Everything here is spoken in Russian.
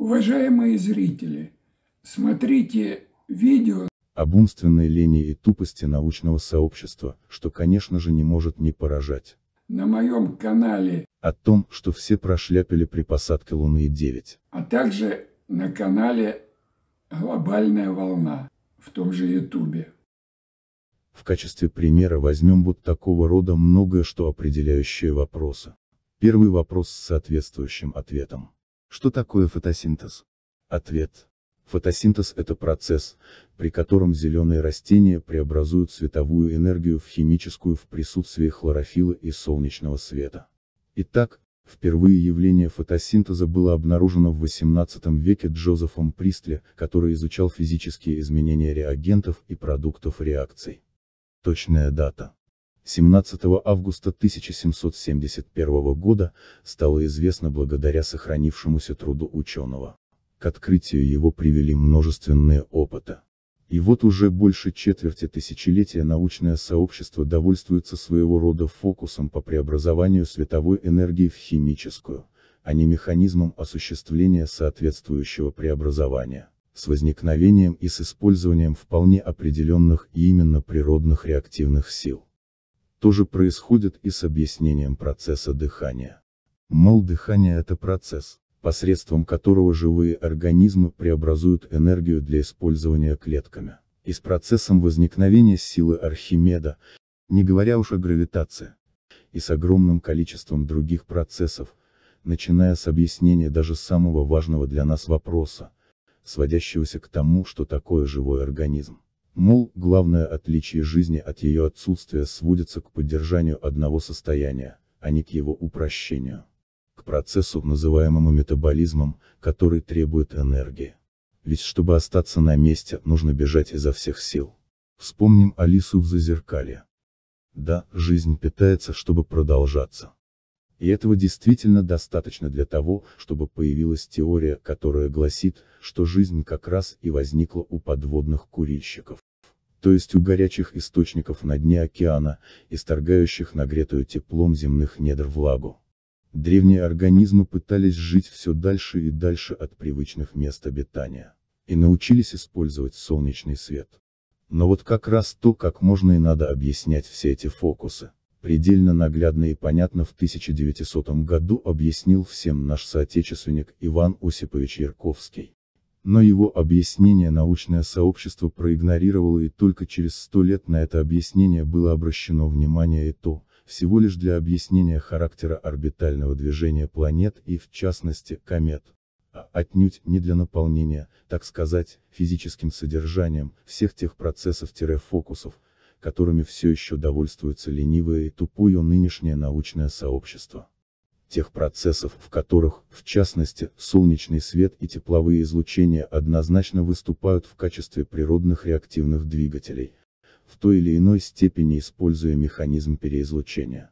Уважаемые зрители, смотрите видео об умственной лени и тупости научного сообщества, что, конечно же, не может не поражать. На моем канале о том, что все прошляпили при посадке Луны-9. А также на канале «Глобальная волна» в том же Ютубе. В качестве примера возьмем вот такого рода многое что определяющие вопросы. Первый вопрос с соответствующим ответом. Что такое фотосинтез? Ответ. Фотосинтез – это процесс, при котором зеленые растения преобразуют световую энергию в химическую в присутствии хлорофила и солнечного света. Итак, впервые явление фотосинтеза было обнаружено в XVIII веке Джозефом Пристле, который изучал физические изменения реагентов и продуктов реакций. Точная дата 17 августа 1771 года, стало известно благодаря сохранившемуся труду ученого. К открытию его привели множественные опыты. И вот уже больше четверти тысячелетия научное сообщество довольствуется своего рода фокусом по преобразованию световой энергии в химическую, а не механизмом осуществления соответствующего преобразования, с возникновением и с использованием вполне определенных и именно природных реактивных сил. То же происходит и с объяснением процесса дыхания. Мол, дыхание – это процесс, посредством которого живые организмы преобразуют энергию для использования клетками. И с процессом возникновения силы Архимеда, не говоря уж о гравитации, и с огромным количеством других процессов, начиная с объяснения даже самого важного для нас вопроса, сводящегося к тому, что такое живой организм. Мол, главное отличие жизни от ее отсутствия сводится к поддержанию одного состояния, а не к его упрощению. К процессу, называемому метаболизмом, который требует энергии. Ведь чтобы остаться на месте, нужно бежать изо всех сил. Вспомним Алису в Зазеркалье. Да, жизнь питается, чтобы продолжаться. И этого действительно достаточно для того, чтобы появилась теория, которая гласит, что жизнь как раз и возникла у подводных курильщиков то есть у горячих источников на дне океана, исторгающих нагретую теплом земных недр влагу. Древние организмы пытались жить все дальше и дальше от привычных мест обитания. И научились использовать солнечный свет. Но вот как раз то, как можно и надо объяснять все эти фокусы, предельно наглядно и понятно в 1900 году объяснил всем наш соотечественник Иван Осипович Ярковский. Но его объяснение научное сообщество проигнорировало и только через сто лет на это объяснение было обращено внимание и то, всего лишь для объяснения характера орбитального движения планет и, в частности, комет. А отнюдь не для наполнения, так сказать, физическим содержанием всех тех процессов-фокусов, которыми все еще довольствуется ленивое и тупое нынешнее научное сообщество тех процессов, в которых, в частности, солнечный свет и тепловые излучения однозначно выступают в качестве природных реактивных двигателей, в той или иной степени используя механизм переизлучения.